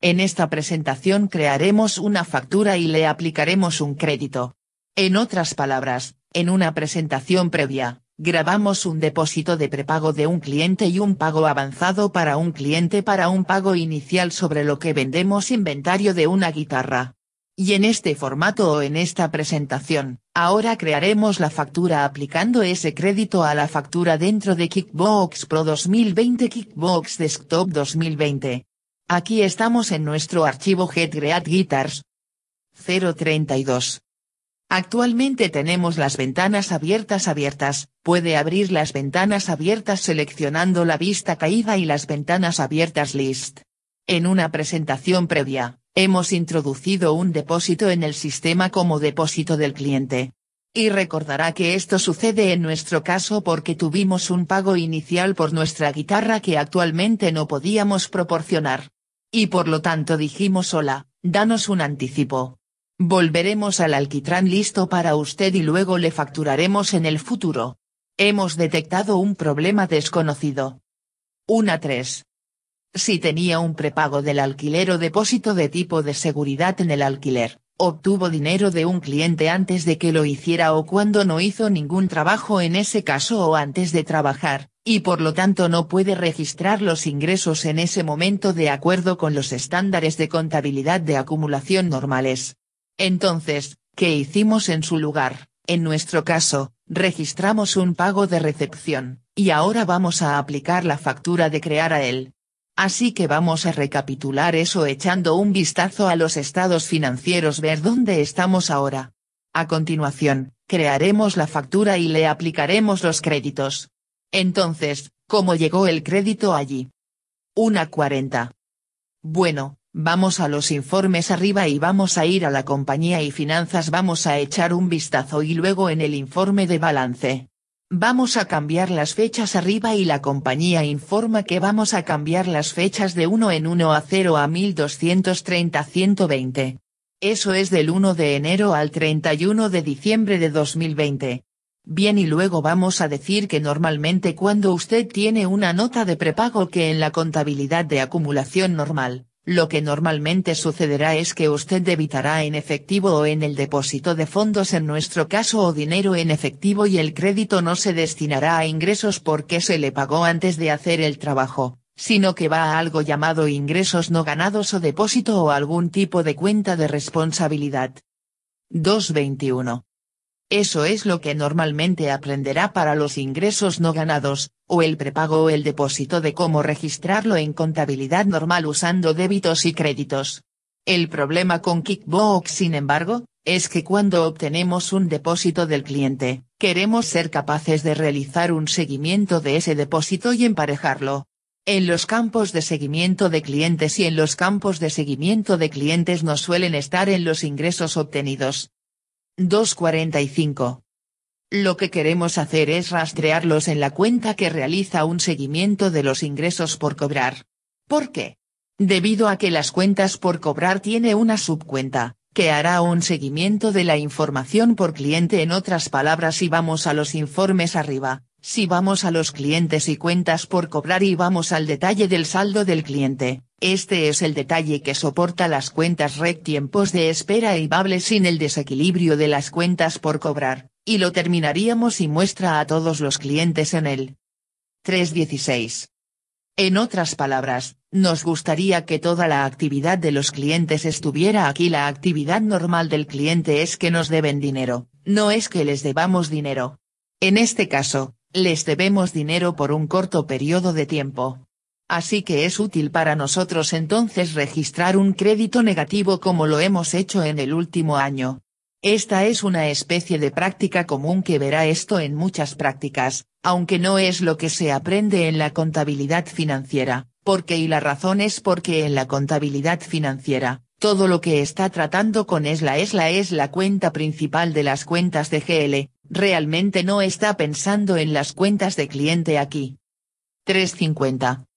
En esta presentación crearemos una factura y le aplicaremos un crédito. En otras palabras, en una presentación previa, grabamos un depósito de prepago de un cliente y un pago avanzado para un cliente para un pago inicial sobre lo que vendemos inventario de una guitarra. Y en este formato o en esta presentación, ahora crearemos la factura aplicando ese crédito a la factura dentro de Kickbox Pro 2020 Kickbox Desktop 2020. Aquí estamos en nuestro archivo Get Great Guitars. 032. Actualmente tenemos las ventanas abiertas abiertas, puede abrir las ventanas abiertas seleccionando la vista caída y las ventanas abiertas list. En una presentación previa, hemos introducido un depósito en el sistema como depósito del cliente. Y recordará que esto sucede en nuestro caso porque tuvimos un pago inicial por nuestra guitarra que actualmente no podíamos proporcionar. Y por lo tanto dijimos hola, danos un anticipo. Volveremos al alquitrán listo para usted y luego le facturaremos en el futuro. Hemos detectado un problema desconocido. 1 3. Si tenía un prepago del alquiler o depósito de tipo de seguridad en el alquiler, obtuvo dinero de un cliente antes de que lo hiciera o cuando no hizo ningún trabajo en ese caso o antes de trabajar, y por lo tanto no puede registrar los ingresos en ese momento de acuerdo con los estándares de contabilidad de acumulación normales. Entonces, ¿qué hicimos en su lugar? En nuestro caso, registramos un pago de recepción, y ahora vamos a aplicar la factura de crear a él. Así que vamos a recapitular eso echando un vistazo a los estados financieros ver dónde estamos ahora. A continuación, crearemos la factura y le aplicaremos los créditos. Entonces, ¿cómo llegó el crédito allí? Una 40. Bueno, vamos a los informes arriba y vamos a ir a la compañía y finanzas vamos a echar un vistazo y luego en el informe de balance. Vamos a cambiar las fechas arriba y la compañía informa que vamos a cambiar las fechas de 1 en 1 a 0 a 1230-120. Eso es del 1 de enero al 31 de diciembre de 2020. Bien y luego vamos a decir que normalmente cuando usted tiene una nota de prepago que en la contabilidad de acumulación normal, lo que normalmente sucederá es que usted debitará en efectivo o en el depósito de fondos en nuestro caso o dinero en efectivo y el crédito no se destinará a ingresos porque se le pagó antes de hacer el trabajo, sino que va a algo llamado ingresos no ganados o depósito o algún tipo de cuenta de responsabilidad. 221. Eso es lo que normalmente aprenderá para los ingresos no ganados, o el prepago o el depósito de cómo registrarlo en contabilidad normal usando débitos y créditos. El problema con Kickbox, sin embargo, es que cuando obtenemos un depósito del cliente, queremos ser capaces de realizar un seguimiento de ese depósito y emparejarlo. En los campos de seguimiento de clientes y en los campos de seguimiento de clientes no suelen estar en los ingresos obtenidos, 245. Lo que queremos hacer es rastrearlos en la cuenta que realiza un seguimiento de los ingresos por cobrar. ¿Por qué? Debido a que las cuentas por cobrar tiene una subcuenta, que hará un seguimiento de la información por cliente en otras palabras si vamos a los informes arriba, si vamos a los clientes y cuentas por cobrar y vamos al detalle del saldo del cliente, este es el detalle que soporta las cuentas REC tiempos de espera y bable sin el desequilibrio de las cuentas por cobrar, y lo terminaríamos y muestra a todos los clientes en el 316. En otras palabras, nos gustaría que toda la actividad de los clientes estuviera aquí. La actividad normal del cliente es que nos deben dinero, no es que les debamos dinero. En este caso, les debemos dinero por un corto periodo de tiempo, Así que es útil para nosotros entonces registrar un crédito negativo como lo hemos hecho en el último año. Esta es una especie de práctica común que verá esto en muchas prácticas, aunque no es lo que se aprende en la contabilidad financiera, porque y la razón es porque en la contabilidad financiera, todo lo que está tratando con es la es la cuenta principal de las cuentas de GL, realmente no está pensando en las cuentas de cliente aquí. 350.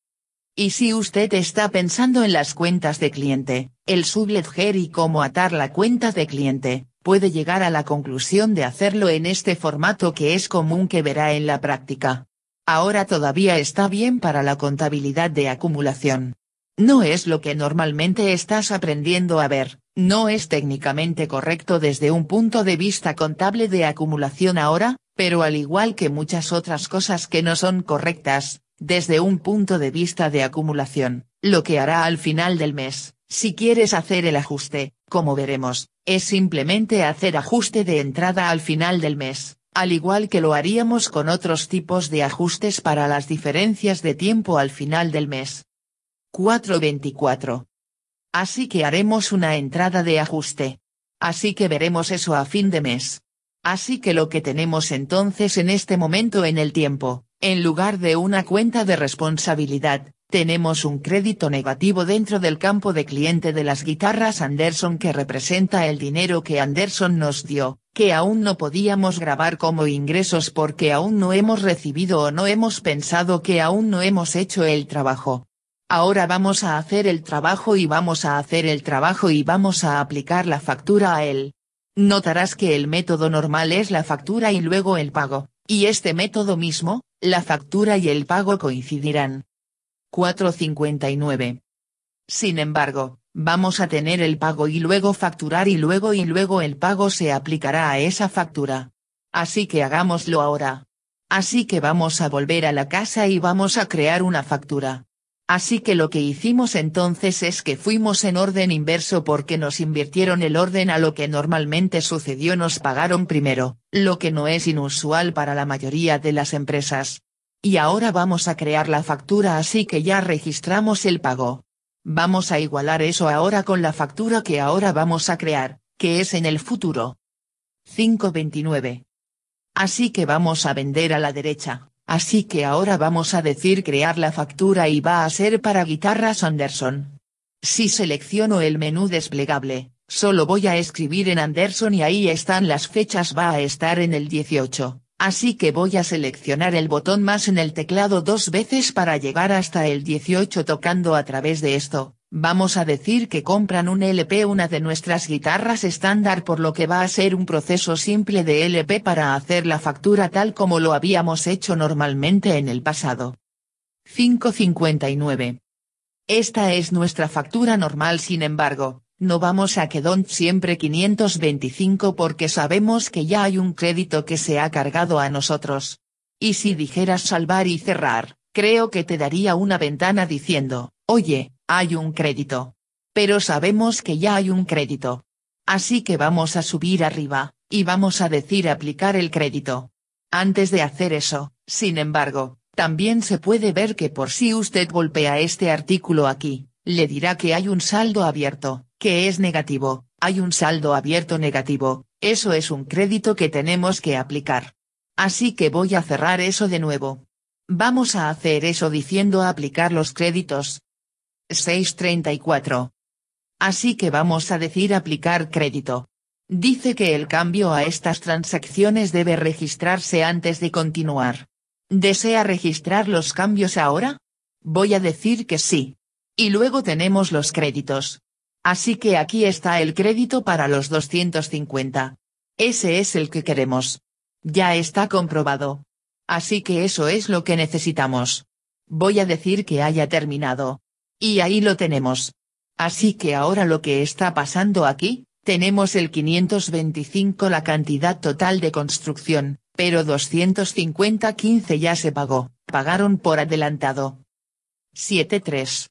Y si usted está pensando en las cuentas de cliente, el subledger y cómo atar la cuenta de cliente, puede llegar a la conclusión de hacerlo en este formato que es común que verá en la práctica. Ahora todavía está bien para la contabilidad de acumulación. No es lo que normalmente estás aprendiendo a ver, no es técnicamente correcto desde un punto de vista contable de acumulación ahora, pero al igual que muchas otras cosas que no son correctas, desde un punto de vista de acumulación, lo que hará al final del mes, si quieres hacer el ajuste, como veremos, es simplemente hacer ajuste de entrada al final del mes, al igual que lo haríamos con otros tipos de ajustes para las diferencias de tiempo al final del mes. 424. Así que haremos una entrada de ajuste. Así que veremos eso a fin de mes. Así que lo que tenemos entonces en este momento en el tiempo, en lugar de una cuenta de responsabilidad, tenemos un crédito negativo dentro del campo de cliente de las guitarras Anderson que representa el dinero que Anderson nos dio, que aún no podíamos grabar como ingresos porque aún no hemos recibido o no hemos pensado que aún no hemos hecho el trabajo. Ahora vamos a hacer el trabajo y vamos a hacer el trabajo y vamos a aplicar la factura a él. Notarás que el método normal es la factura y luego el pago, y este método mismo, la factura y el pago coincidirán. 4.59. Sin embargo, vamos a tener el pago y luego facturar y luego y luego el pago se aplicará a esa factura. Así que hagámoslo ahora. Así que vamos a volver a la casa y vamos a crear una factura. Así que lo que hicimos entonces es que fuimos en orden inverso porque nos invirtieron el orden a lo que normalmente sucedió nos pagaron primero lo que no es inusual para la mayoría de las empresas. Y ahora vamos a crear la factura así que ya registramos el pago. Vamos a igualar eso ahora con la factura que ahora vamos a crear, que es en el futuro. 529. Así que vamos a vender a la derecha, así que ahora vamos a decir crear la factura y va a ser para guitarras Anderson. Si selecciono el menú desplegable, Solo voy a escribir en Anderson y ahí están las fechas va a estar en el 18, así que voy a seleccionar el botón más en el teclado dos veces para llegar hasta el 18 tocando a través de esto. Vamos a decir que compran un LP una de nuestras guitarras estándar por lo que va a ser un proceso simple de LP para hacer la factura tal como lo habíamos hecho normalmente en el pasado. 559. Esta es nuestra factura normal sin embargo, no vamos a que siempre 525 porque sabemos que ya hay un crédito que se ha cargado a nosotros. Y si dijeras salvar y cerrar, creo que te daría una ventana diciendo, oye, hay un crédito. Pero sabemos que ya hay un crédito. Así que vamos a subir arriba, y vamos a decir aplicar el crédito. Antes de hacer eso, sin embargo, también se puede ver que por si usted golpea este artículo aquí, le dirá que hay un saldo abierto, que es negativo, hay un saldo abierto negativo, eso es un crédito que tenemos que aplicar. Así que voy a cerrar eso de nuevo. Vamos a hacer eso diciendo aplicar los créditos. 634. Así que vamos a decir aplicar crédito. Dice que el cambio a estas transacciones debe registrarse antes de continuar. ¿Desea registrar los cambios ahora? Voy a decir que sí. Y luego tenemos los créditos. Así que aquí está el crédito para los 250. Ese es el que queremos. Ya está comprobado. Así que eso es lo que necesitamos. Voy a decir que haya terminado. Y ahí lo tenemos. Así que ahora lo que está pasando aquí, tenemos el 525 la cantidad total de construcción, pero 250 15 ya se pagó, pagaron por adelantado. 73.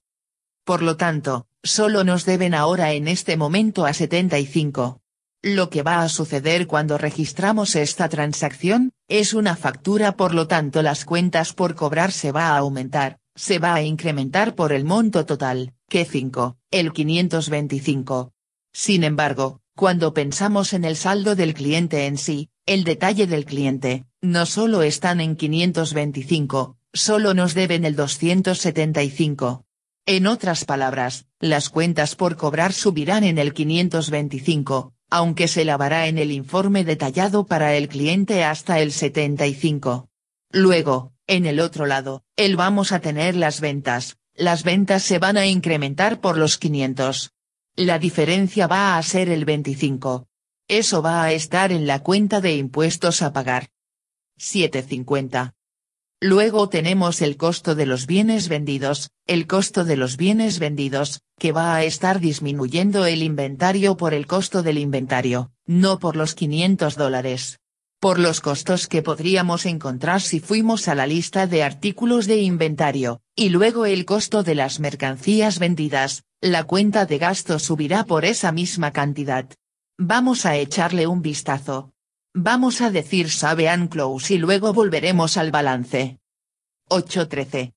Por lo tanto, solo nos deben ahora en este momento a 75. Lo que va a suceder cuando registramos esta transacción, es una factura por lo tanto las cuentas por cobrar se va a aumentar, se va a incrementar por el monto total, que 5, el 525. Sin embargo, cuando pensamos en el saldo del cliente en sí, el detalle del cliente, no solo están en 525, solo nos deben el 275. En otras palabras, las cuentas por cobrar subirán en el 525, aunque se lavará en el informe detallado para el cliente hasta el 75. Luego, en el otro lado, el vamos a tener las ventas, las ventas se van a incrementar por los 500. La diferencia va a ser el 25. Eso va a estar en la cuenta de impuestos a pagar. 750. Luego tenemos el costo de los bienes vendidos, el costo de los bienes vendidos, que va a estar disminuyendo el inventario por el costo del inventario, no por los 500 dólares. Por los costos que podríamos encontrar si fuimos a la lista de artículos de inventario, y luego el costo de las mercancías vendidas, la cuenta de gasto subirá por esa misma cantidad. Vamos a echarle un vistazo, Vamos a decir sabe and close y luego volveremos al balance. 8.13.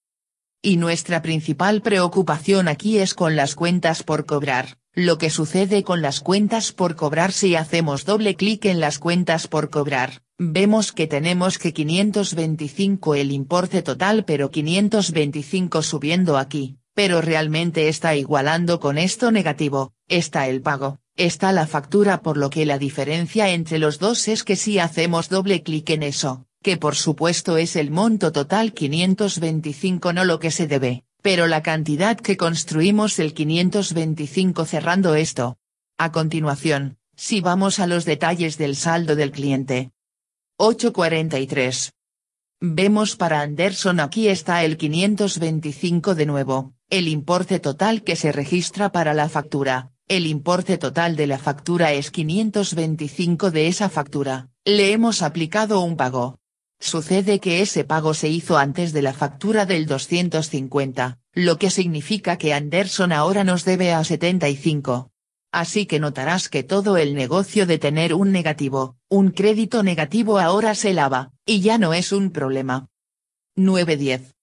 Y nuestra principal preocupación aquí es con las cuentas por cobrar, lo que sucede con las cuentas por cobrar si hacemos doble clic en las cuentas por cobrar, vemos que tenemos que 525 el importe total pero 525 subiendo aquí, pero realmente está igualando con esto negativo, está el pago, está la factura por lo que la diferencia entre los dos es que si hacemos doble clic en eso, que por supuesto es el monto total 525 no lo que se debe, pero la cantidad que construimos el 525 cerrando esto. A continuación, si vamos a los detalles del saldo del cliente. 843. Vemos para Anderson aquí está el 525 de nuevo, el importe total que se registra para la factura, el importe total de la factura es 525 de esa factura, le hemos aplicado un pago. Sucede que ese pago se hizo antes de la factura del 250, lo que significa que Anderson ahora nos debe a 75. Así que notarás que todo el negocio de tener un negativo, un crédito negativo ahora se lava, y ya no es un problema. 9.10.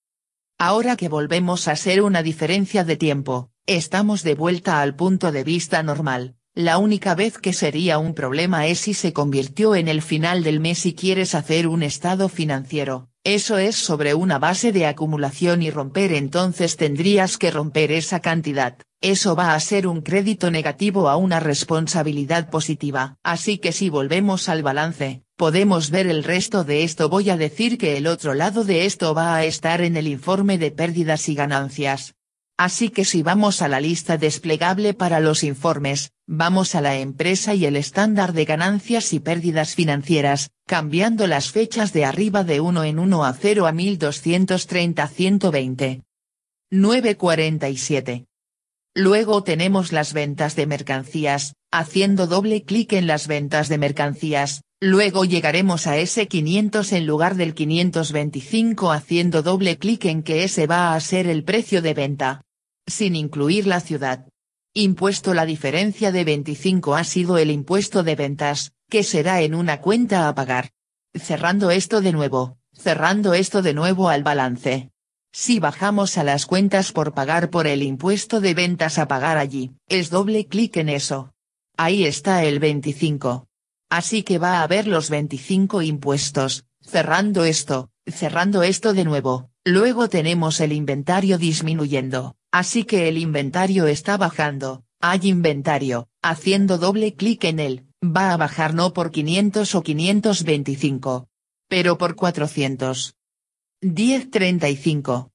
Ahora que volvemos a ser una diferencia de tiempo, Estamos de vuelta al punto de vista normal, la única vez que sería un problema es si se convirtió en el final del mes y quieres hacer un estado financiero, eso es sobre una base de acumulación y romper entonces tendrías que romper esa cantidad, eso va a ser un crédito negativo a una responsabilidad positiva. Así que si volvemos al balance, podemos ver el resto de esto voy a decir que el otro lado de esto va a estar en el informe de pérdidas y ganancias, Así que si vamos a la lista desplegable para los informes, vamos a la empresa y el estándar de ganancias y pérdidas financieras, cambiando las fechas de arriba de 1 en 1 a 0 a 1230-120. 947. Luego tenemos las ventas de mercancías, haciendo doble clic en las ventas de mercancías, luego llegaremos a S500 en lugar del 525 haciendo doble clic en que ese va a ser el precio de venta sin incluir la ciudad. Impuesto La diferencia de 25 ha sido el impuesto de ventas, que será en una cuenta a pagar. Cerrando esto de nuevo, cerrando esto de nuevo al balance. Si bajamos a las cuentas por pagar por el impuesto de ventas a pagar allí, es doble clic en eso. Ahí está el 25. Así que va a haber los 25 impuestos, cerrando esto, cerrando esto de nuevo, luego tenemos el inventario disminuyendo. Así que el inventario está bajando, hay inventario, haciendo doble clic en él, va a bajar no por 500 o 525. Pero por 400. 10.35.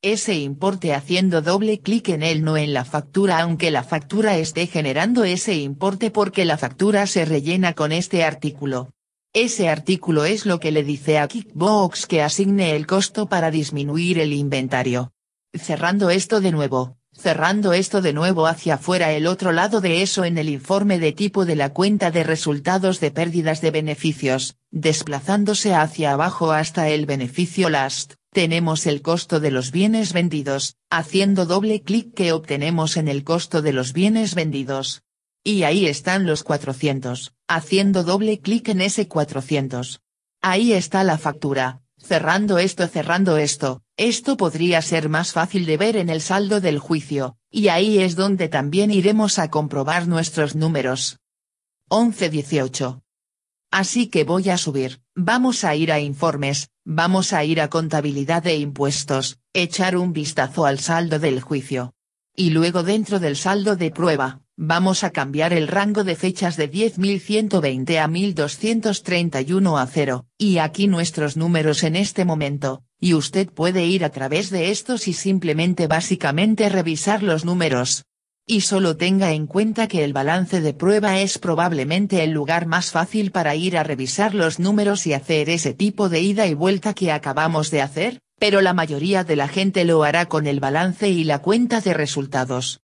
Ese importe haciendo doble clic en él no en la factura aunque la factura esté generando ese importe porque la factura se rellena con este artículo. Ese artículo es lo que le dice a Kickbox que asigne el costo para disminuir el inventario cerrando esto de nuevo, cerrando esto de nuevo hacia afuera el otro lado de eso en el informe de tipo de la cuenta de resultados de pérdidas de beneficios, desplazándose hacia abajo hasta el beneficio last, tenemos el costo de los bienes vendidos, haciendo doble clic que obtenemos en el costo de los bienes vendidos. Y ahí están los 400, haciendo doble clic en ese 400. Ahí está la factura, cerrando esto cerrando esto, esto podría ser más fácil de ver en el saldo del juicio, y ahí es donde también iremos a comprobar nuestros números. 11-18. Así que voy a subir, vamos a ir a informes, vamos a ir a contabilidad de impuestos, echar un vistazo al saldo del juicio. Y luego dentro del saldo de prueba, vamos a cambiar el rango de fechas de 10.120 a 1.231 a 0, y aquí nuestros números en este momento, y usted puede ir a través de estos y simplemente básicamente revisar los números. Y solo tenga en cuenta que el balance de prueba es probablemente el lugar más fácil para ir a revisar los números y hacer ese tipo de ida y vuelta que acabamos de hacer, pero la mayoría de la gente lo hará con el balance y la cuenta de resultados.